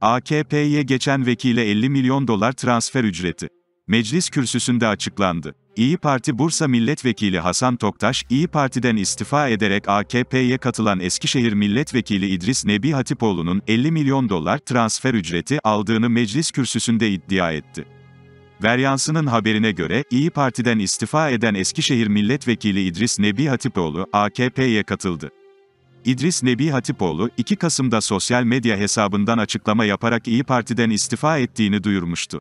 AKP'ye geçen vekile 50 milyon dolar transfer ücreti. Meclis kürsüsünde açıklandı. İyi Parti Bursa Milletvekili Hasan Toktaş, İyi Parti'den istifa ederek AKP'ye katılan Eskişehir Milletvekili İdris Nebi Hatipoğlu'nun 50 milyon dolar transfer ücreti aldığını meclis kürsüsünde iddia etti. Veryansı'nın haberine göre, İyi Parti'den istifa eden Eskişehir Milletvekili İdris Nebi Hatipoğlu, AKP'ye katıldı. İdris Nebi Hatipoğlu, 2 Kasım'da sosyal medya hesabından açıklama yaparak İyi Parti'den istifa ettiğini duyurmuştu.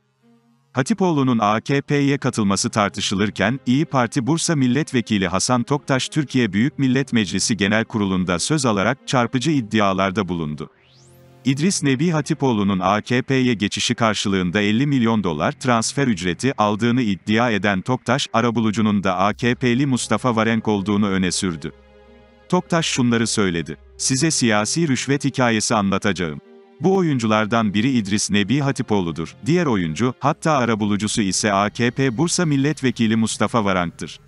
Hatipoğlu'nun AKP'ye katılması tartışılırken, İyi Parti Bursa Milletvekili Hasan Toktaş Türkiye Büyük Millet Meclisi Genel Kurulu'nda söz alarak çarpıcı iddialarda bulundu. İdris Nebi Hatipoğlu'nun AKP'ye geçişi karşılığında 50 milyon dolar transfer ücreti aldığını iddia eden Toktaş, arabulucunun da AKP'li Mustafa Varenk olduğunu öne sürdü. Toktaş şunları söyledi. Size siyasi rüşvet hikayesi anlatacağım. Bu oyunculardan biri İdris Nebi Hatipoğlu'dur. Diğer oyuncu, hatta arabulucusu ise AKP Bursa Milletvekili Mustafa Varank'tır.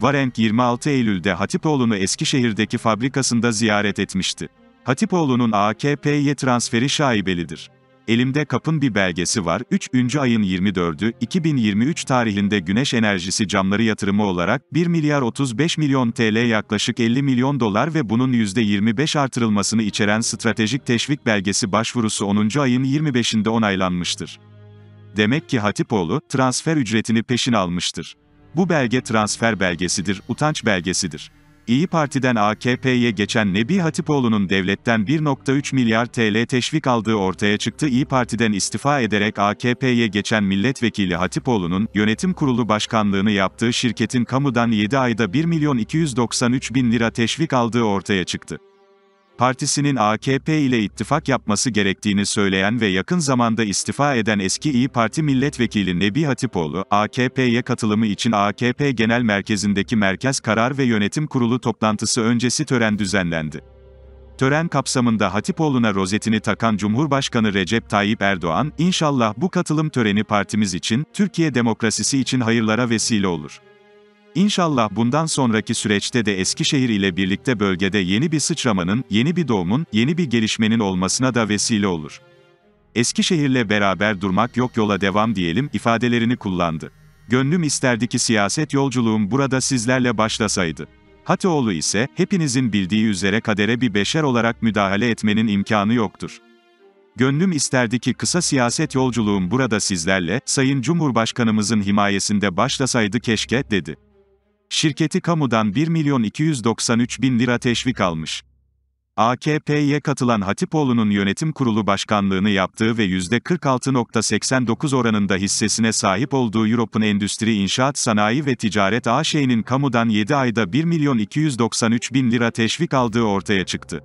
Varank 26 Eylül'de Hatipoğlu'nu Eskişehir'deki fabrikasında ziyaret etmişti. Hatipoğlu'nun AKP'ye transferi şaibelidir. Elimde kapın bir belgesi var. 3. ayın 24'ü 2023 tarihinde güneş enerjisi camları yatırımı olarak 1 milyar 35 milyon TL yaklaşık 50 milyon dolar ve bunun %25 artırılmasını içeren stratejik teşvik belgesi başvurusu 10. ayın 25'inde onaylanmıştır. Demek ki Hatipoğlu transfer ücretini peşin almıştır. Bu belge transfer belgesidir, utanç belgesidir. İyi Parti'den AKP'ye geçen Nebi Hatipoğlu'nun devletten 1.3 milyar TL teşvik aldığı ortaya çıktı. İyi Parti'den istifa ederek AKP'ye geçen milletvekili Hatipoğlu'nun yönetim kurulu başkanlığını yaptığı şirketin kamudan 7 ayda 1 milyon 293 bin lira teşvik aldığı ortaya çıktı partisinin AKP ile ittifak yapması gerektiğini söyleyen ve yakın zamanda istifa eden eski İyi Parti milletvekili Nebi Hatipoğlu, AKP'ye katılımı için AKP Genel Merkezi'ndeki Merkez Karar ve Yönetim Kurulu toplantısı öncesi tören düzenlendi. Tören kapsamında Hatipoğlu'na rozetini takan Cumhurbaşkanı Recep Tayyip Erdoğan, "İnşallah bu katılım töreni partimiz için, Türkiye demokrasisi için hayırlara vesile olur." İnşallah bundan sonraki süreçte de Eskişehir ile birlikte bölgede yeni bir sıçramanın, yeni bir doğumun, yeni bir gelişmenin olmasına da vesile olur. Eskişehir'le beraber durmak yok yola devam diyelim ifadelerini kullandı. Gönlüm isterdi ki siyaset yolculuğum burada sizlerle başlasaydı. Hatoğlu ise, hepinizin bildiği üzere kadere bir beşer olarak müdahale etmenin imkanı yoktur. Gönlüm isterdi ki kısa siyaset yolculuğum burada sizlerle, Sayın Cumhurbaşkanımızın himayesinde başlasaydı keşke, dedi. Şirketi kamudan 1 milyon 293 bin lira teşvik almış. AKP'ye katılan Hatipoğlu'nun yönetim kurulu başkanlığını yaptığı ve %46.89 oranında hissesine sahip olduğu Europe'un Endüstri İnşaat Sanayi ve Ticaret AŞ'nin kamudan 7 ayda 1 milyon 293 bin lira teşvik aldığı ortaya çıktı.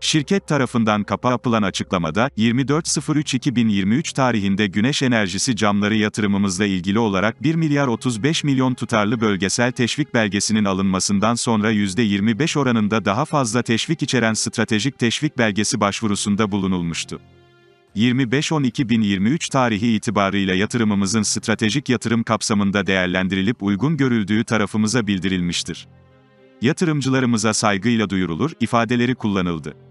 Şirket tarafından kapa yapılan açıklamada, 24.03.2023 tarihinde güneş enerjisi camları yatırımımızla ilgili olarak 1 milyar 35 milyon tutarlı bölgesel teşvik belgesinin alınmasından sonra %25 oranında daha fazla teşvik içeren stratejik teşvik belgesi başvurusunda bulunulmuştu. 25 tarihi itibarıyla yatırımımızın stratejik yatırım kapsamında değerlendirilip uygun görüldüğü tarafımıza bildirilmiştir. Yatırımcılarımıza saygıyla duyurulur ifadeleri kullanıldı.